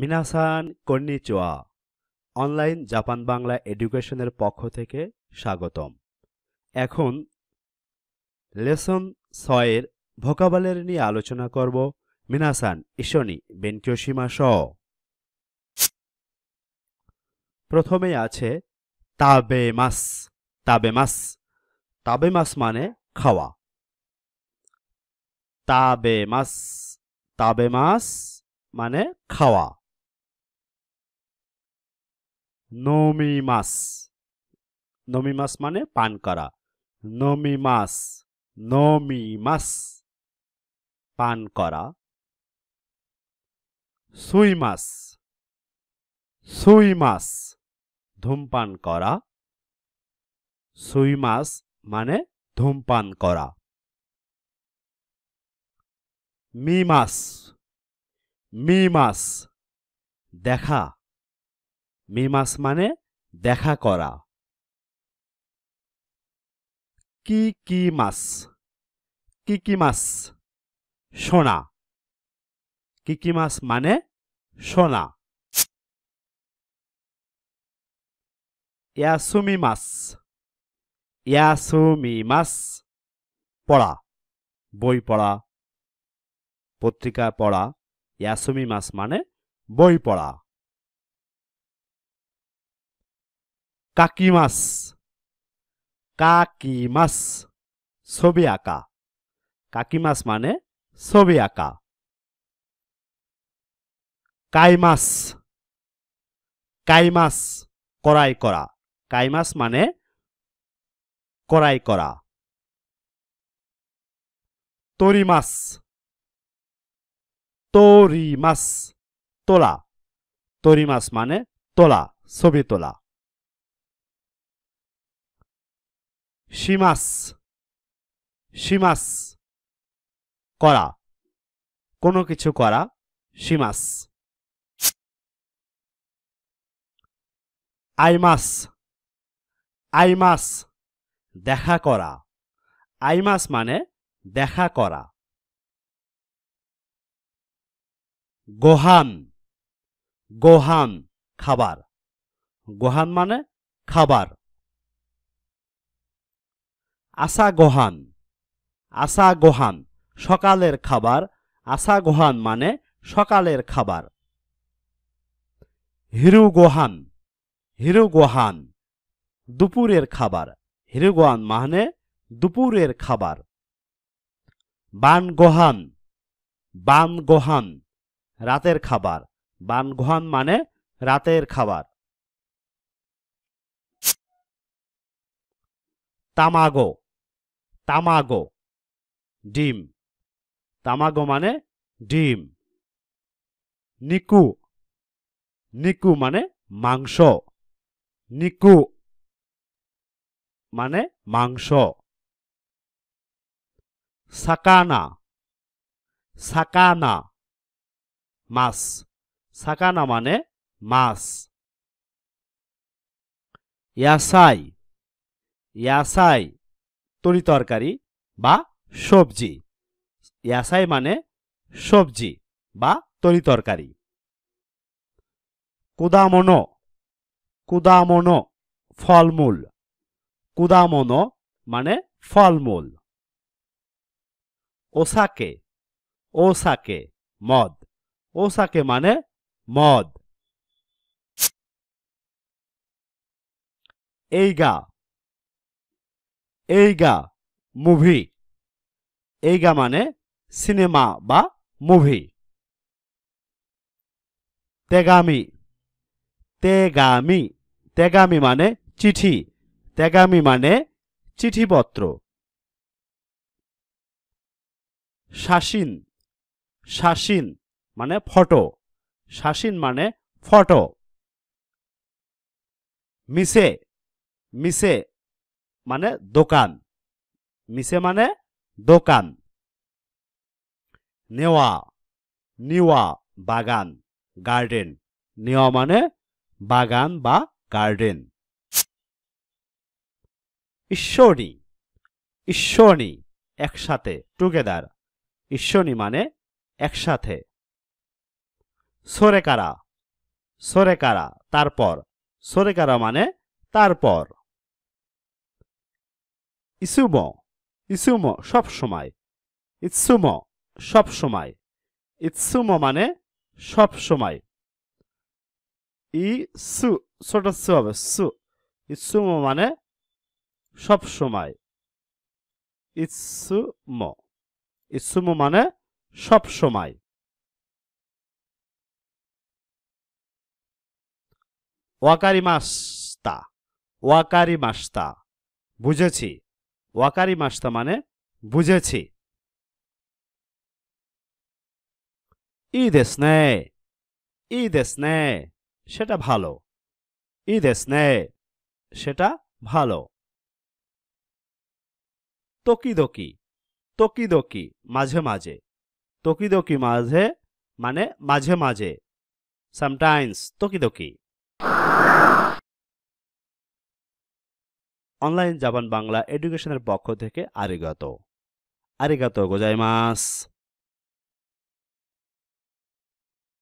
মিনাসান কন্নিচোয়া online Japan Bangla এডুকেশনের পক্ষ থেকে স্বাগতম এখন লেসন ছয়ের ভোকাবালের নিয়ে আলোচনা করব মিনাসান ইশনি বেনকিয়োসীমা স প্রথমে আছে তাবে মাস তাবে মাস তাবে মাস মানে খাওয়া তাবে মাস তাবে মাস মানে খাওয়া নোমিমাস নোমিমাস মানে পান করা নোমিমাস নোমিমাস পান করা সুইমাস সুইমাস ধূমপান করা সুইমাস মানে ধূমপান করা মিমাস মিমাস দেখা মিমাস মানে দেখা করা কি কি মাস কি কি মাস সোনা কি কি মাস মানে সোনা ইয়াসুমি মাস ইয়াসুমি মাস পড়া বই পড়া পত্রিকা পড়া ইয়াসুমি মাস মানে বই পড়া কাকিমাস কাকিমাস ছবি আঁকা কাকিমাস মানে ছবি আঁকা কাইমাস কাইমাস করাই করা কাইমাস মানে করাই করা তরিমাস তরিমাস তোলা তরিমাস মানে তোলা ছবি তোলা সীমাস সীমাস করা কোনো কিছু করা সীমাস আইমাস আইমাস দেখা করা আইমাস মানে দেখা করা গোহান গোহান খাবার গোহান মানে খাবার আসা গোহান আসা গোহান সকালের খাবার আসা গোহান মানে সকালের খাবার হিরু গোহান হিরু গোহান দুপুরের খাবার হিরু গোহান মানে দুপুরের খাবার বান গোহান বান গোহান রাতের খাবার বান গোহান মানে রাতের খাবার তামাগো তামাগো ডিম তামাগো মানে ডিম নিকু নিকু মানে মাংস নিকু মানে মাংস সাকানা সাকানা মাছ সাকানা মানে মাছ ইয়াসাই ইয়াসাই তরি তরকারি বা সবজি ইয়াসাই মানে সবজি বা তরি তরকারি কুদামন কুদামন ফলমূল কুদামন মানে ফলমূল ওসাকে ওসাকে মদ ওসাকে মানে মদ এইগা এইগা মুভি এইগা মানে সিনেমা বা মুভি তেগামি তেগামি তেগামি মানে চিঠি তেগামি মানে চিঠিপত্র শাসিন শাসিন মানে ফটো শাসিন মানে ফটো মিসে মিসে মানে দোকান মিসে মানে দোকান নেওয়া নিওয়া বাগান গার্ডেন নেওয়া মানে বাগান বা গার্ডেন ঈশ্বরী ঈশ্বরী একসাথে টুগেদার ঈশ্বরী মানে একসাথে সরেকারা সরেকারা তারপর সরেকারা মানে তারপর ইসুম ইসুম সব সময় ইৎসুম সব সময় ইৎসুম মানে সব সময় ই সু ছোট সু হবে সু ইৎসুম মানে সব সময় ইৎসুম ইৎসুম মানে সব সময় ওয়াকারি মাস্তা ওয়াকারি মাস্তা বুঝেছি ওয়াকারি মাস্তা মানে বুঝেছি ঈদ স্নে ঈদ স্নে সেটা ভালো ঈদ স্নে সেটা ভালো তকিদকি তকিদকি মাঝে মাঝে তকিদকি মাঝে মানে মাঝে মাঝে সামটাইমস তকিদকি অনলাইন জাপান বাংলা এডুকেশনের পক্ষ থেকে আরিগত আরিগত গোজাইমাস